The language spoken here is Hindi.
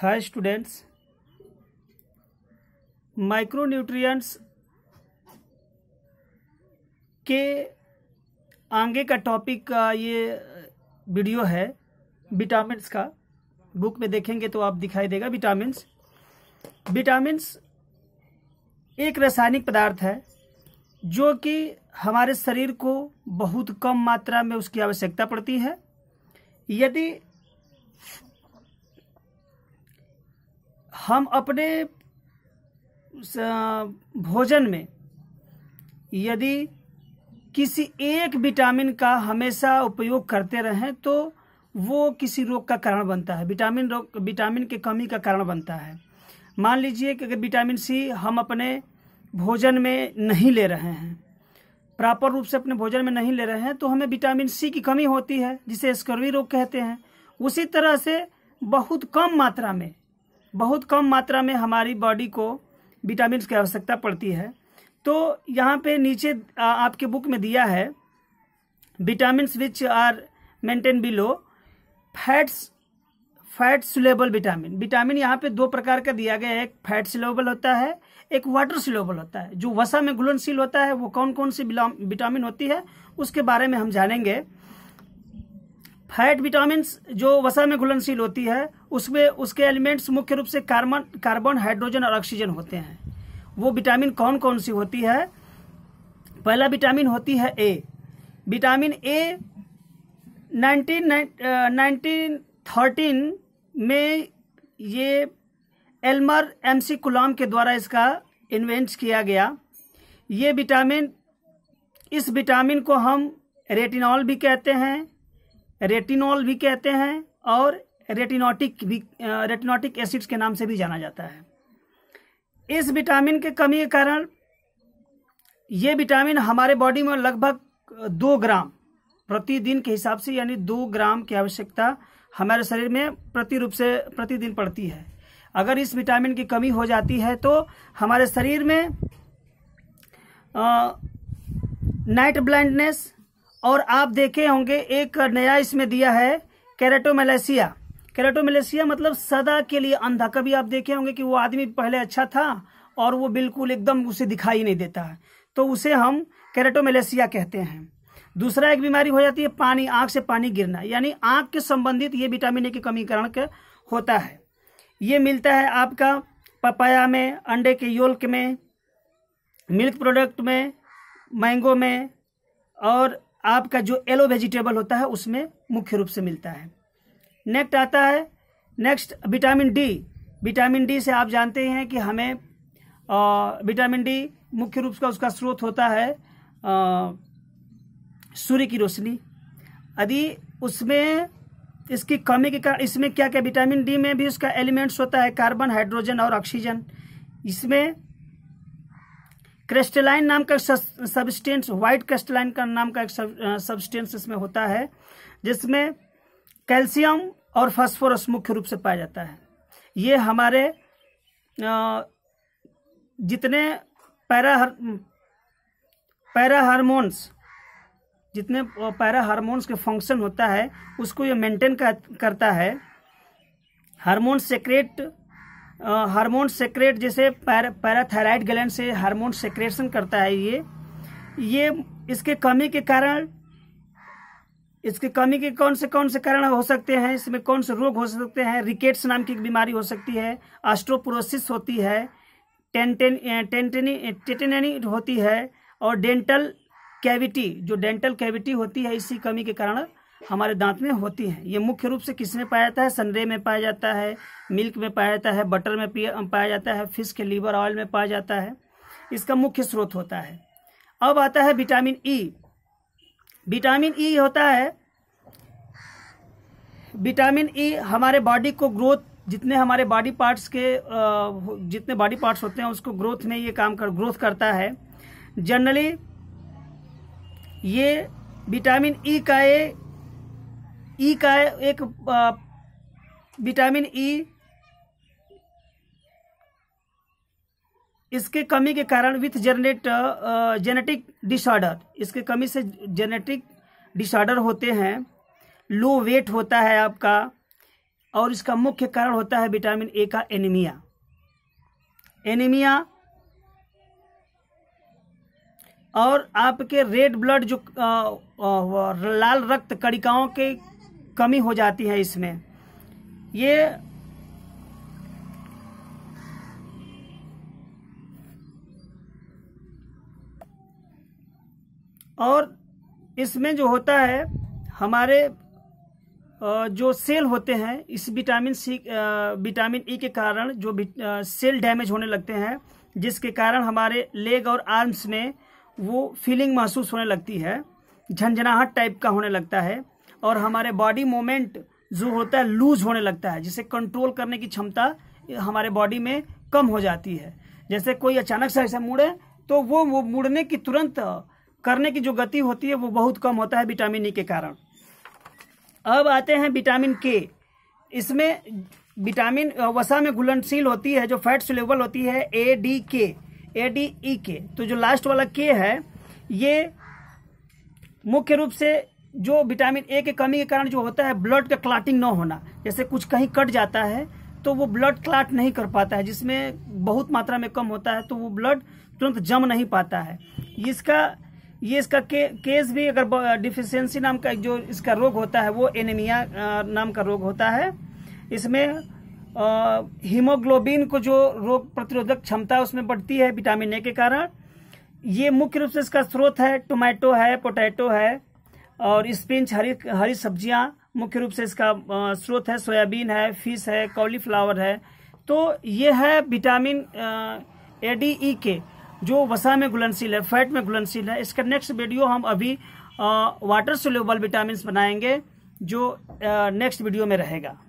हाय स्टूडेंट्स माइक्रोन्यूट्रिएंट्स के आगे का टॉपिक का ये वीडियो है विटामिन्स का बुक में देखेंगे तो आप दिखाई देगा विटामिन्स विटामिन्स एक रासायनिक पदार्थ है जो कि हमारे शरीर को बहुत कम मात्रा में उसकी आवश्यकता पड़ती है यदि हम अपने भोजन में यदि किसी एक विटामिन का हमेशा उपयोग करते रहें तो वो किसी रोग का कारण बनता है विटामिन रोग विटामिन की कमी का कारण बनता है मान लीजिए कि अगर विटामिन सी हम अपने भोजन में नहीं ले रहे हैं प्रॉपर रूप से अपने भोजन में नहीं ले रहे हैं तो हमें विटामिन सी की कमी होती है जिसे स्कर्वी रोग कहते हैं उसी तरह से बहुत कम मात्रा में बहुत कम मात्रा में हमारी बॉडी को विटामिन की आवश्यकता पड़ती है तो यहाँ पे नीचे आपके बुक में दिया है vitamin which are maintain below fats fat soluble vitamin vitamin यहाँ पे दो प्रकार का दिया गया है एक फैट सिलेबल होता है एक वाटर सिलेबल होता है जो वसा में घुलनशील होता है वो कौन कौन सी विटामिन होती है उसके बारे में हम जानेंगे फैट विटामिन जो वसा में घुलनशील होती है उसमें उसके एलिमेंट्स मुख्य रूप से कार्बन कार्बन हाइड्रोजन और ऑक्सीजन होते हैं वो विटामिन कौन कौन सी होती है पहला विटामिन होती है A vitamin A nineteen thirteen में ये एल्मर एमसी कुलाम के द्वारा इसका इन्वेंट किया गया ये विटामिन इस विटामिन को हम रेटिनॉल भी कहते हैं रेटिनॉल भी कहते हैं और रेटिनोटिक रेटिनोटिक एसिड्स के नाम से भी जाना जाता है इस विटामिन के कमी के कारण ये विटामिन हमारे बॉडी में लगभग दो ग्राम प्रतिदिन के हिसाब से यानी दो ग्राम की आवश्यकता हमारे शरीर में प्रति रूप से प्रतिदिन पड़ती है अगर इस विटामिन की कमी हो जाती है तो हमारे शरीर में आ, नाइट ब्लाइंडनेस और आप देखे होंगे एक नया इसमें दिया है कैरेटोमेलेसिया केराटोमलेसिया मतलब सदा के लिए अंधा कभी आप देखे होंगे कि वो आदमी पहले अच्छा था और वो बिल्कुल एकदम उसे दिखाई नहीं देता है तो उसे हम कैरेटोमलेसिया कहते हैं दूसरा एक बीमारी हो जाती है पानी आंख से पानी गिरना यानी आंख के संबंधित ये विटामिन ए की कमी कारण के होता है ये मिलता है आपका पपाया में अंडे के योल्क में मिल्क प्रोडक्ट में मैंगो में और आपका जो एलो वेजिटेबल होता है उसमें मुख्य रूप से मिलता है नेक्स्ट आता है next vitamin D vitamin D से आप जानते हैं कि हमें विटामिन डी मुख्य रूप से उसका स्रोत होता है सूर्य की रोशनी यदि उसमें इसकी कमी के कारण इसमें क्या क्या विटामिन डी में भी उसका एलिमेंट्स होता है कार्बन हाइड्रोजन और ऑक्सीजन इसमें क्रिस्टलाइन नाम का सब्सटेंस व्हाइट क्रिस्टलाइन का नाम का एक सब्सटेंस इसमें होता है जिसमें कैल्शियम और फास्फोरस मुख्य रूप से पाया जाता है ये हमारे जितने पैरा पैरा हारमोन्स जितने पैरा हार्मोन्स के फंक्शन होता है उसको ये मेंटेन करता है हार्मोन सेक्रेट हार्मोन सेक्रेट जैसे पैर, पैराथायराइड ग्लैंड से हार्मोन सेक्रेशन करता है ये ये इसके कमी के कारण इसकी कमी के कौन से कौन से कारण हो सकते हैं इसमें कौन से रोग हो सकते हैं रिकेट्स नाम की बीमारी हो सकती है ऑस्ट्रोप्रोसिस होती है टेंटेन टेंटेनी टेटेनि होती है और डेंटल कैविटी जो डेंटल कैविटी होती है इसी कमी के कारण हमारे दांत में होती है ये मुख्य रूप से किसने पाया जाता है सनरे में पाया जाता है मिल्क में पाया जाता है बटर में पाया जाता है फिश के लीवर ऑयल में पाया जाता है इसका मुख्य स्रोत होता है अब आता है vitamin E e. Vitamin E e होता है विटामिन ई e हमारे बॉडी को ग्रोथ जितने हमारे बॉडी पार्ट्स के जितने बॉडी पार्ट्स होते हैं उसको ग्रोथ में ये काम कर ग्रोथ करता है जनरली ये विटामिन ई e का ए ई e का एक विटामिन ई इसके कमी के कारण विथ जेनेट जेनेटिक डिसऑर्डर इसके कमी से जेनेटिक डिसऑर्डर होते हैं लो वेट होता है आपका और इसका मुख्य कारण होता है विटामिन ए का एनीमिया एनीमिया और आपके रेड ब्लड जो आ, आ, लाल रक्त कणिकाओं की कमी हो जाती है इसमें ये और इसमें जो होता है हमारे जो सेल होते हैं इस विटामिन सी विटामिन ई के कारण जो सेल डैमेज होने लगते हैं जिसके कारण हमारे लेग और आर्म्स में वो फीलिंग महसूस होने लगती है झंझनाहट टाइप का होने लगता है और हमारे बॉडी मोमेंट जो होता है लूज होने लगता है जिसे कंट्रोल करने की क्षमता हमारे बॉडी में कम हो जाती है जैसे कोई अचानक से ऐसे मुड़े तो वो वो मुड़ने की तुरंत करने की जो गति होती है वो बहुत कम होता है विटामिन ई के कारण अब आते हैं विटामिन के इसमें विटामिन वसा में घुलनशील होती है जो फैट सुलेबल होती है ए डी के ए डी ई के तो जो लास्ट वाला के है ये मुख्य रूप से जो विटामिन ए के कमी के कारण जो होता है ब्लड का क्लाटिंग न होना जैसे कुछ कहीं कट जाता है तो वो ब्लड क्लाट नहीं कर पाता है जिसमें बहुत मात्रा में कम होता है तो वो ब्लड तुरंत जम नहीं पाता है इसका ये इसका के, केस भी अगर डिफिशियंसी नाम का जो इसका रोग होता है वो एनीमिया नाम का रोग होता है इसमें हीमोग्लोबिन को जो रोग प्रतिरोधक क्षमता उसमें बढ़ती है विटामिन ए के कारण ये मुख्य रूप से इसका स्रोत है टोमेटो है पोटैटो है और स्पिंच हरी हरी सब्जियां मुख्य रूप से इसका स्रोत है सोयाबीन है फिश है कॉलीफ्लावर है तो ये है विटामिन ए डी ई के जो वसा में घुलनशील है फैट में घुलनशील है इसका नेक्स्ट वीडियो हम अभी वाटर सोल्यूबल विटामिन बनाएंगे जो नेक्स्ट वीडियो में रहेगा